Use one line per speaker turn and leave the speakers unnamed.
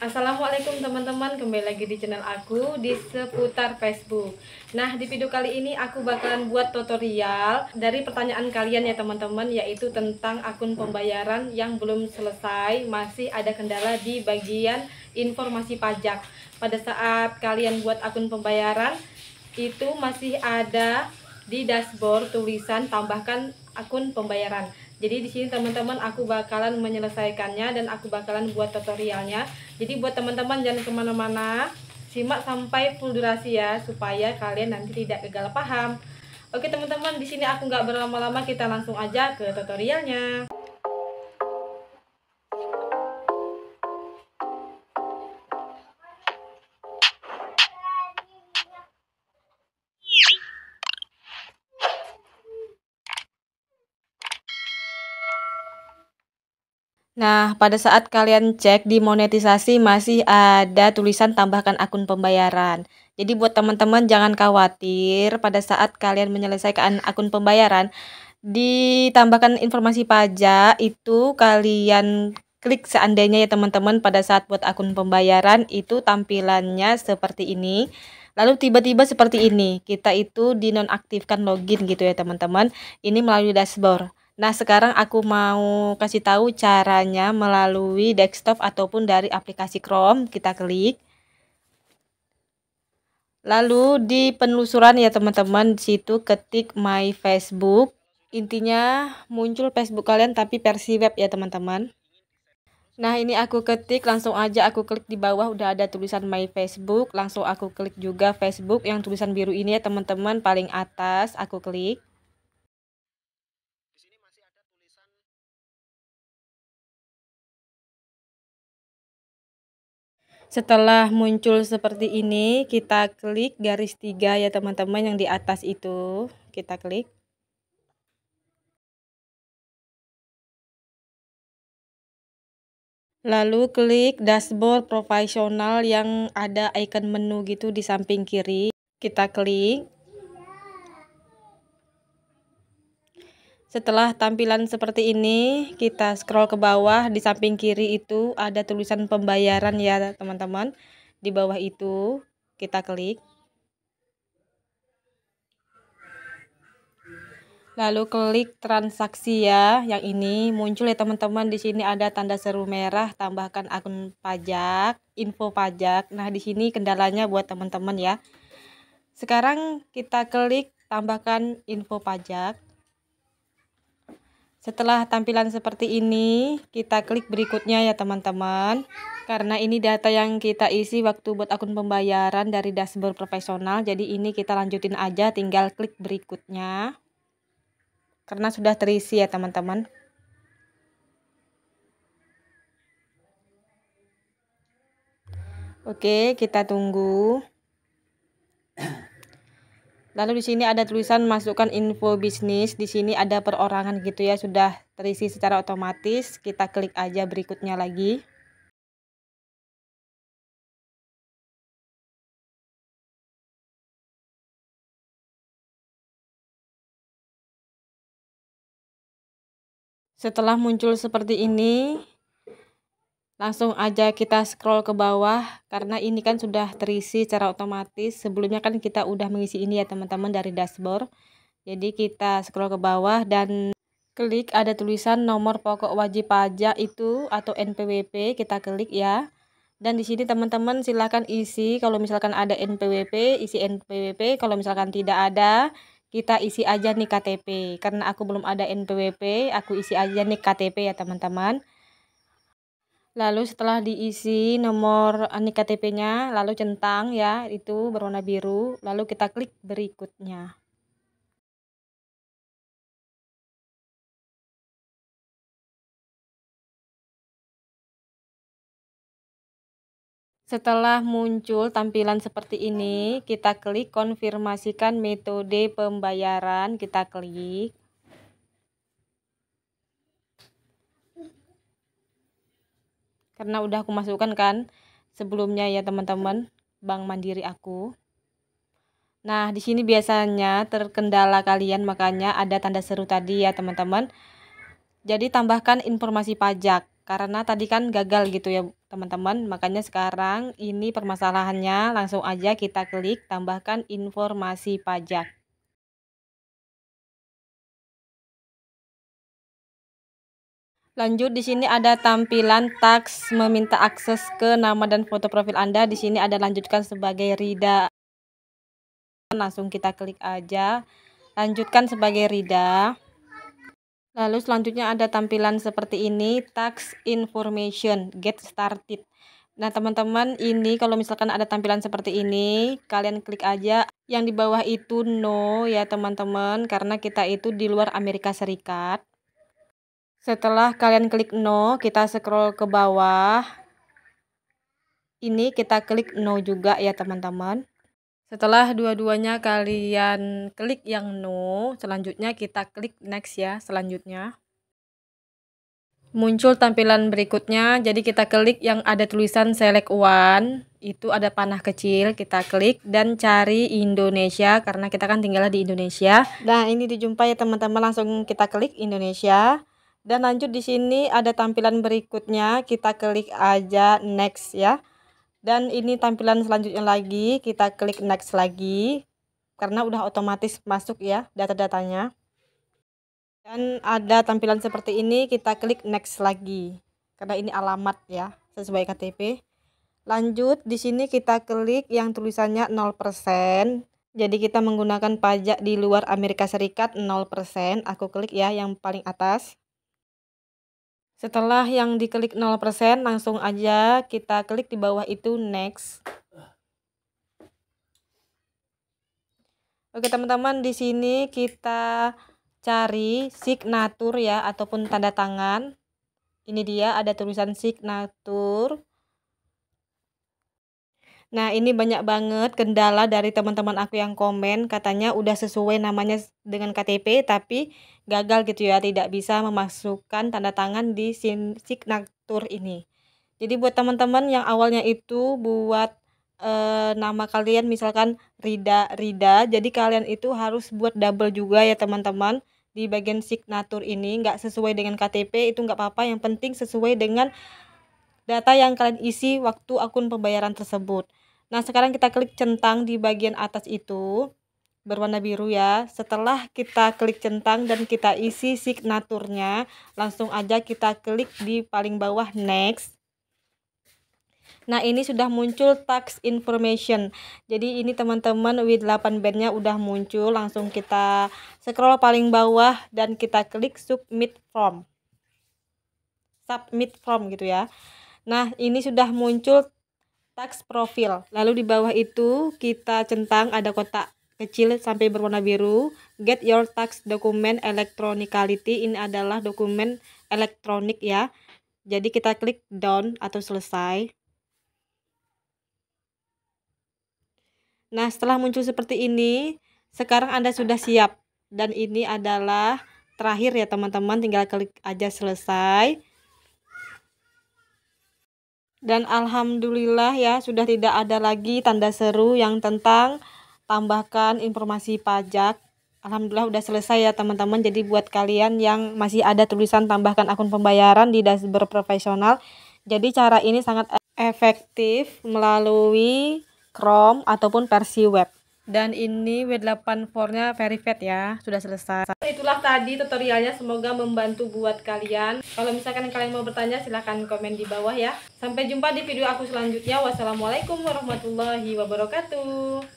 Assalamualaikum teman-teman, kembali lagi di channel aku di seputar Facebook Nah di video kali ini aku bakalan buat tutorial dari pertanyaan kalian ya teman-teman Yaitu tentang akun pembayaran yang belum selesai Masih ada kendala di bagian informasi pajak Pada saat kalian buat akun pembayaran itu masih ada di dashboard tulisan tambahkan akun pembayaran jadi di sini teman-teman aku bakalan menyelesaikannya dan aku bakalan buat tutorialnya. Jadi buat teman-teman jangan kemana-mana, simak sampai full durasi ya supaya kalian nanti tidak gagal paham. Oke teman-teman, di sini aku nggak berlama-lama, kita langsung aja ke tutorialnya. Nah, pada saat kalian cek di monetisasi masih ada tulisan tambahkan akun pembayaran. Jadi buat teman-teman jangan khawatir pada saat kalian menyelesaikan akun pembayaran ditambahkan informasi pajak itu kalian klik seandainya ya teman-teman pada saat buat akun pembayaran itu tampilannya seperti ini. Lalu tiba-tiba seperti ini, kita itu dinonaktifkan login gitu ya teman-teman. Ini melalui dashboard. Nah, sekarang aku mau kasih tahu caranya melalui desktop ataupun dari aplikasi Chrome. Kita klik. Lalu di penelusuran ya teman-teman, situ ketik my Facebook. Intinya muncul Facebook kalian tapi versi web ya teman-teman. Nah, ini aku ketik langsung aja aku klik di bawah udah ada tulisan my Facebook, langsung aku klik juga Facebook yang tulisan biru ini ya teman-teman paling atas aku klik. Setelah muncul seperti ini, kita klik garis tiga ya teman-teman yang di atas itu. Kita klik. Lalu klik dashboard profesional yang ada icon menu gitu di samping kiri. Kita klik. Setelah tampilan seperti ini, kita scroll ke bawah di samping kiri itu ada tulisan pembayaran ya teman-teman. Di bawah itu kita klik. Lalu klik transaksi ya, yang ini muncul ya teman-teman di sini ada tanda seru merah tambahkan akun pajak, info pajak. Nah, di sini kendalanya buat teman-teman ya. Sekarang kita klik tambahkan info pajak. Setelah tampilan seperti ini, kita klik berikutnya ya teman-teman. Karena ini data yang kita isi waktu buat akun pembayaran dari dashboard profesional, jadi ini kita lanjutin aja tinggal klik berikutnya. Karena sudah terisi ya teman-teman. Oke, kita tunggu. Lalu di sini ada tulisan masukkan info bisnis. Di sini ada perorangan gitu ya, sudah terisi secara otomatis. Kita klik aja berikutnya lagi. Setelah muncul seperti ini, langsung aja kita scroll ke bawah karena ini kan sudah terisi secara otomatis sebelumnya kan kita udah mengisi ini ya teman-teman dari dashboard jadi kita scroll ke bawah dan klik ada tulisan nomor pokok wajib pajak itu atau NPWP kita klik ya dan di sini teman-teman silahkan isi kalau misalkan ada NPWP isi NPWP kalau misalkan tidak ada kita isi aja nih KTP karena aku belum ada NPWP aku isi aja nih KTP ya teman-teman lalu setelah diisi nomor eh, nik KTP-nya lalu centang ya itu berwarna biru lalu kita klik berikutnya Setelah muncul tampilan seperti ini, kita klik konfirmasikan metode pembayaran, kita klik. karena udah aku masukkan kan sebelumnya ya teman-teman bank mandiri aku nah di sini biasanya terkendala kalian makanya ada tanda seru tadi ya teman-teman jadi tambahkan informasi pajak karena tadi kan gagal gitu ya teman-teman makanya sekarang ini permasalahannya langsung aja kita klik tambahkan informasi pajak Lanjut di sini ada tampilan tax meminta akses ke nama dan foto profil Anda. Di sini ada lanjutkan sebagai Rida. Langsung kita klik aja. Lanjutkan sebagai Rida. Lalu selanjutnya ada tampilan seperti ini, tax information, get started. Nah, teman-teman, ini kalau misalkan ada tampilan seperti ini, kalian klik aja yang di bawah itu no ya, teman-teman, karena kita itu di luar Amerika Serikat. Setelah kalian klik no, kita scroll ke bawah. Ini kita klik no juga ya teman-teman. Setelah dua-duanya kalian klik yang no, selanjutnya kita klik next ya selanjutnya. Muncul tampilan berikutnya, jadi kita klik yang ada tulisan select one, itu ada panah kecil, kita klik dan cari Indonesia karena kita kan tinggal di Indonesia. Nah ini dijumpai ya teman-teman, langsung kita klik Indonesia. Dan lanjut di sini ada tampilan berikutnya, kita klik aja next ya. Dan ini tampilan selanjutnya lagi, kita klik next lagi karena udah otomatis masuk ya data-datanya. Dan ada tampilan seperti ini, kita klik next lagi. Karena ini alamat ya, sesuai KTP. Lanjut di sini kita klik yang tulisannya 0%. Jadi kita menggunakan pajak di luar Amerika Serikat 0%. Aku klik ya yang paling atas. Setelah yang diklik 0%, langsung aja kita klik di bawah itu next. Oke teman-teman, di sini kita cari signature ya ataupun tanda tangan. Ini dia ada tulisan signature Nah, ini banyak banget kendala dari teman-teman aku yang komen katanya udah sesuai namanya dengan KTP tapi gagal gitu ya, tidak bisa memasukkan tanda tangan di signatur ini. Jadi buat teman-teman yang awalnya itu buat e, nama kalian misalkan Rida Rida, jadi kalian itu harus buat double juga ya teman-teman di bagian signatur ini nggak sesuai dengan KTP itu nggak apa-apa yang penting sesuai dengan data yang kalian isi waktu akun pembayaran tersebut. Nah, sekarang kita klik centang di bagian atas itu berwarna biru ya. Setelah kita klik centang dan kita isi signaturnya, langsung aja kita klik di paling bawah next. Nah, ini sudah muncul tax information. Jadi ini teman-teman with 8 bandnya udah muncul, langsung kita scroll paling bawah dan kita klik submit form. Submit form gitu ya. Nah, ini sudah muncul TAX profil. Lalu di bawah itu kita centang ada kotak kecil sampai berwarna biru. Get your tax document electronicality. Ini adalah dokumen elektronik ya. Jadi kita klik down atau selesai. Nah, setelah muncul seperti ini, sekarang Anda sudah siap. Dan ini adalah terakhir ya teman-teman, tinggal klik aja selesai. Dan alhamdulillah ya sudah tidak ada lagi tanda seru yang tentang tambahkan informasi pajak. Alhamdulillah sudah selesai ya teman-teman. Jadi buat kalian yang masih ada tulisan tambahkan akun pembayaran di dashboard profesional, jadi cara ini sangat efektif melalui Chrome ataupun versi web dan ini W84 nya very fat ya sudah selesai itulah tadi tutorialnya semoga membantu buat kalian kalau misalkan kalian mau bertanya silahkan komen di bawah ya sampai jumpa di video aku selanjutnya wassalamualaikum warahmatullahi wabarakatuh